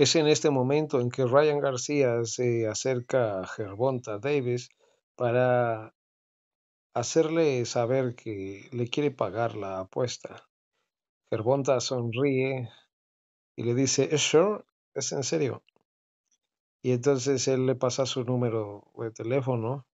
Es en este momento en que Ryan García se acerca a Gervonta Davis para hacerle saber que le quiere pagar la apuesta. Gervonta sonríe y le dice, ¿es ¿Es en serio? Y entonces él le pasa su número de teléfono